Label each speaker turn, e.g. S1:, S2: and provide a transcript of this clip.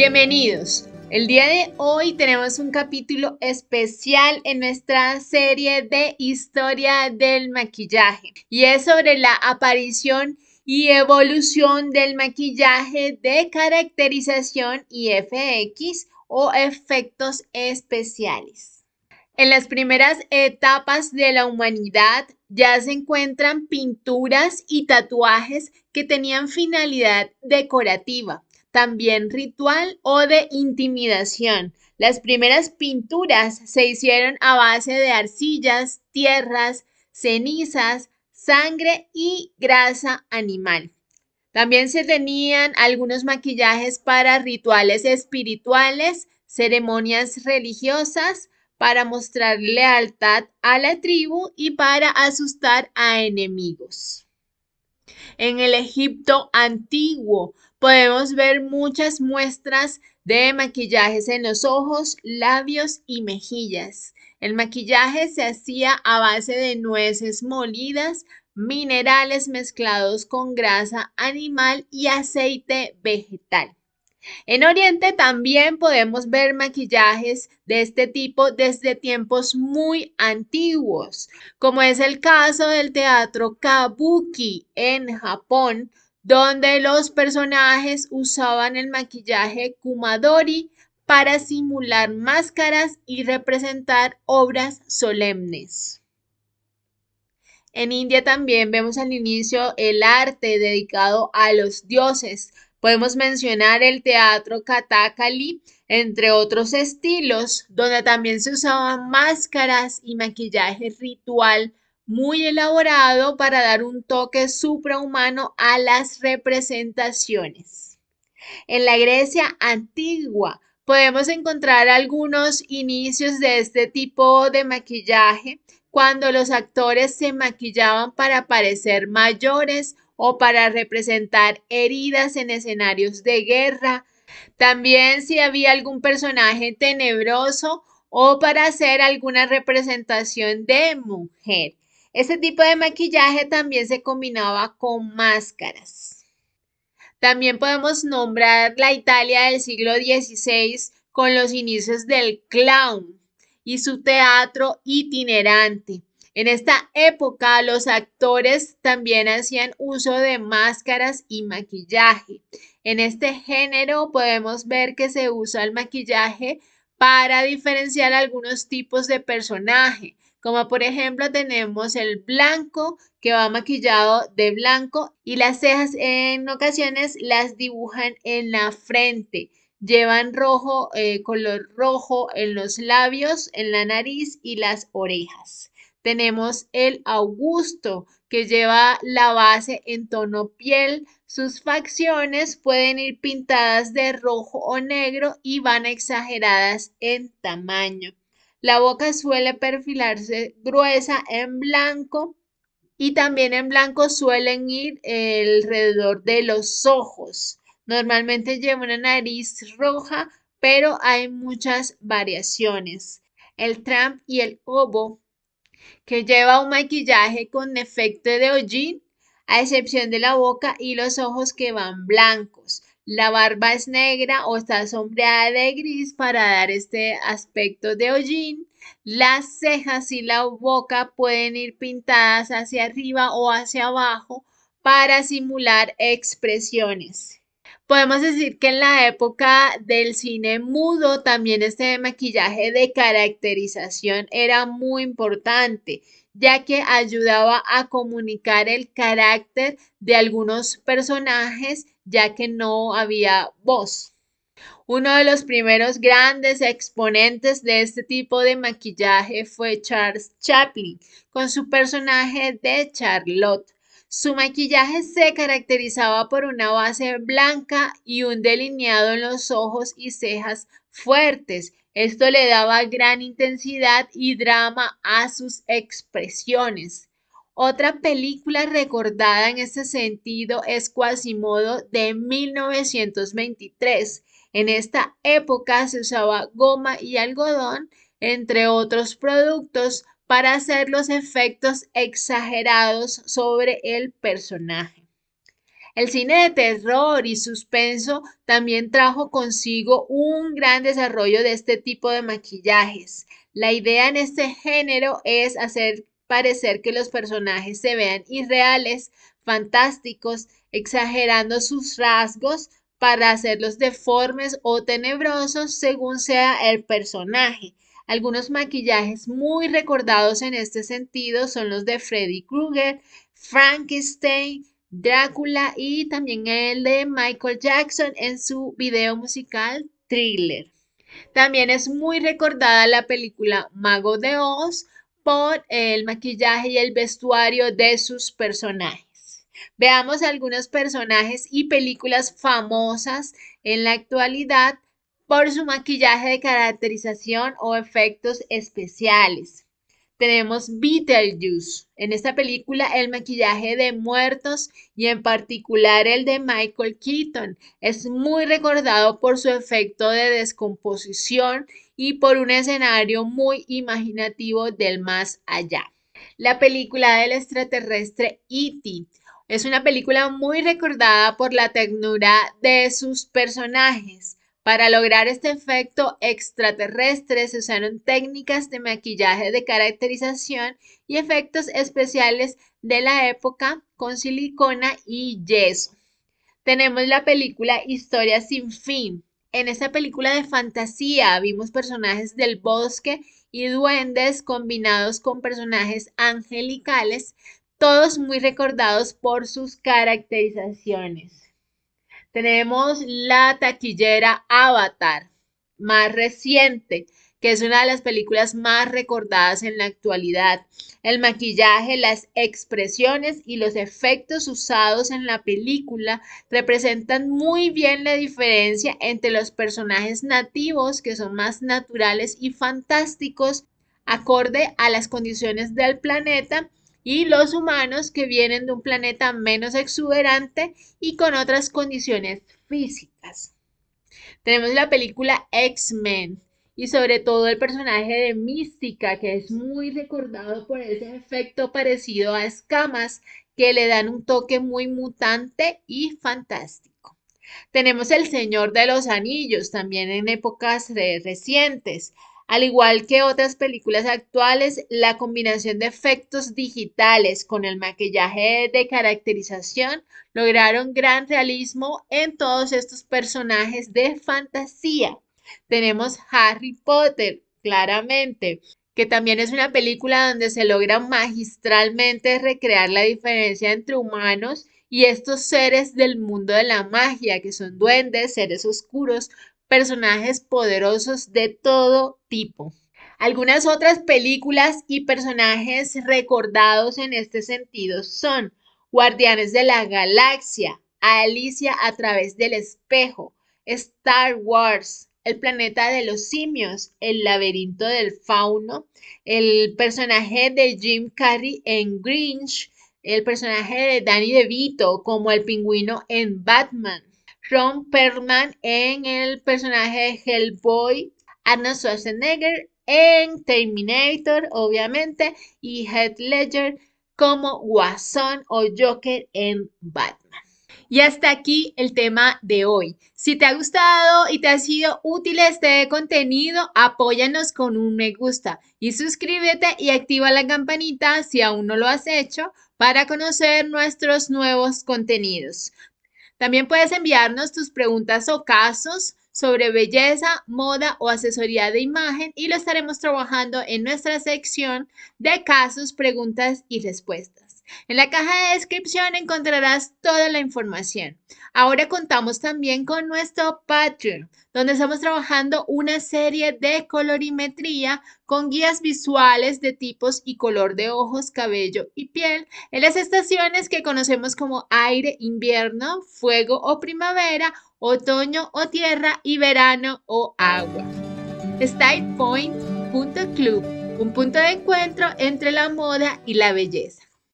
S1: Bienvenidos. El día de hoy tenemos un capítulo especial en nuestra serie de historia del maquillaje y es sobre la aparición y evolución del maquillaje de caracterización y FX o efectos especiales. En las primeras etapas de la humanidad ya se encuentran pinturas y tatuajes que tenían finalidad decorativa también ritual o de intimidación. Las primeras pinturas se hicieron a base de arcillas, tierras, cenizas, sangre y grasa animal. También se tenían algunos maquillajes para rituales espirituales, ceremonias religiosas, para mostrar lealtad a la tribu y para asustar a enemigos. En el Egipto antiguo podemos ver muchas muestras de maquillajes en los ojos, labios y mejillas. El maquillaje se hacía a base de nueces molidas, minerales mezclados con grasa animal y aceite vegetal. En Oriente también podemos ver maquillajes de este tipo desde tiempos muy antiguos, como es el caso del teatro kabuki en Japón, donde los personajes usaban el maquillaje Kumadori para simular máscaras y representar obras solemnes. En India también vemos al inicio el arte dedicado a los dioses. Podemos mencionar el teatro katakali, entre otros estilos, donde también se usaban máscaras y maquillaje ritual muy elaborado para dar un toque suprahumano a las representaciones. En la Grecia antigua podemos encontrar algunos inicios de este tipo de maquillaje cuando los actores se maquillaban para parecer mayores o para representar heridas en escenarios de guerra. También si había algún personaje tenebroso o para hacer alguna representación de mujer. Este tipo de maquillaje también se combinaba con máscaras. También podemos nombrar la Italia del siglo XVI con los inicios del clown y su teatro itinerante. En esta época los actores también hacían uso de máscaras y maquillaje. En este género podemos ver que se usa el maquillaje para diferenciar algunos tipos de personaje, como por ejemplo tenemos el blanco que va maquillado de blanco y las cejas en ocasiones las dibujan en la frente. Llevan rojo, eh, color rojo en los labios, en la nariz y las orejas. Tenemos el Augusto, que lleva la base en tono piel. Sus facciones pueden ir pintadas de rojo o negro y van exageradas en tamaño. La boca suele perfilarse gruesa en blanco y también en blanco suelen ir alrededor de los ojos. Normalmente lleva una nariz roja, pero hay muchas variaciones. El tramp y el obo, que lleva un maquillaje con efecto de hollín, a excepción de la boca y los ojos que van blancos. La barba es negra o está sombreada de gris para dar este aspecto de hollín. Las cejas y la boca pueden ir pintadas hacia arriba o hacia abajo para simular expresiones. Podemos decir que en la época del cine mudo también este maquillaje de caracterización era muy importante, ya que ayudaba a comunicar el carácter de algunos personajes, ya que no había voz. Uno de los primeros grandes exponentes de este tipo de maquillaje fue Charles Chaplin, con su personaje de Charlotte, su maquillaje se caracterizaba por una base blanca y un delineado en los ojos y cejas fuertes. Esto le daba gran intensidad y drama a sus expresiones. Otra película recordada en este sentido es Quasimodo de 1923. En esta época se usaba goma y algodón, entre otros productos, para hacer los efectos exagerados sobre el personaje. El cine de terror y suspenso también trajo consigo un gran desarrollo de este tipo de maquillajes. La idea en este género es hacer parecer que los personajes se vean irreales, fantásticos, exagerando sus rasgos para hacerlos deformes o tenebrosos según sea el personaje. Algunos maquillajes muy recordados en este sentido son los de Freddy Krueger, Frankenstein, Drácula y también el de Michael Jackson en su video musical Thriller. También es muy recordada la película Mago de Oz por el maquillaje y el vestuario de sus personajes. Veamos algunos personajes y películas famosas en la actualidad por su maquillaje de caracterización o efectos especiales. Tenemos Beetlejuice. En esta película el maquillaje de muertos y en particular el de Michael Keaton es muy recordado por su efecto de descomposición y por un escenario muy imaginativo del más allá. La película del extraterrestre E.T. Es una película muy recordada por la ternura de sus personajes. Para lograr este efecto extraterrestre se usaron técnicas de maquillaje de caracterización y efectos especiales de la época con silicona y yeso. Tenemos la película Historia sin fin. En esta película de fantasía vimos personajes del bosque y duendes combinados con personajes angelicales, todos muy recordados por sus caracterizaciones. Tenemos la taquillera Avatar, más reciente, que es una de las películas más recordadas en la actualidad. El maquillaje, las expresiones y los efectos usados en la película representan muy bien la diferencia entre los personajes nativos, que son más naturales y fantásticos, acorde a las condiciones del planeta, y los humanos que vienen de un planeta menos exuberante y con otras condiciones físicas. Tenemos la película X-Men y sobre todo el personaje de Mística que es muy recordado por ese efecto parecido a escamas que le dan un toque muy mutante y fantástico. Tenemos el Señor de los Anillos también en épocas recientes, al igual que otras películas actuales, la combinación de efectos digitales con el maquillaje de caracterización lograron gran realismo en todos estos personajes de fantasía. Tenemos Harry Potter, claramente, que también es una película donde se logra magistralmente recrear la diferencia entre humanos y estos seres del mundo de la magia, que son duendes, seres oscuros, personajes poderosos de todo tipo. Algunas otras películas y personajes recordados en este sentido son Guardianes de la Galaxia, Alicia a través del espejo, Star Wars, El planeta de los simios, El laberinto del fauno, el personaje de Jim Carrey en Grinch, el personaje de Danny DeVito como el pingüino en Batman, Ron Perlman en el personaje Hellboy, Anna Schwarzenegger en Terminator, obviamente, y Heath Ledger como Guasón o Joker en Batman. Y hasta aquí el tema de hoy. Si te ha gustado y te ha sido útil este contenido, apóyanos con un me gusta y suscríbete y activa la campanita si aún no lo has hecho para conocer nuestros nuevos contenidos. También puedes enviarnos tus preguntas o casos sobre belleza, moda o asesoría de imagen y lo estaremos trabajando en nuestra sección de casos, preguntas y respuestas. En la caja de descripción encontrarás toda la información. Ahora contamos también con nuestro Patreon, donde estamos trabajando una serie de colorimetría con guías visuales de tipos y color de ojos, cabello y piel en las estaciones que conocemos como aire, invierno, fuego o primavera, otoño o tierra y verano o agua. StylePoint.club, un punto de encuentro entre la moda y la belleza.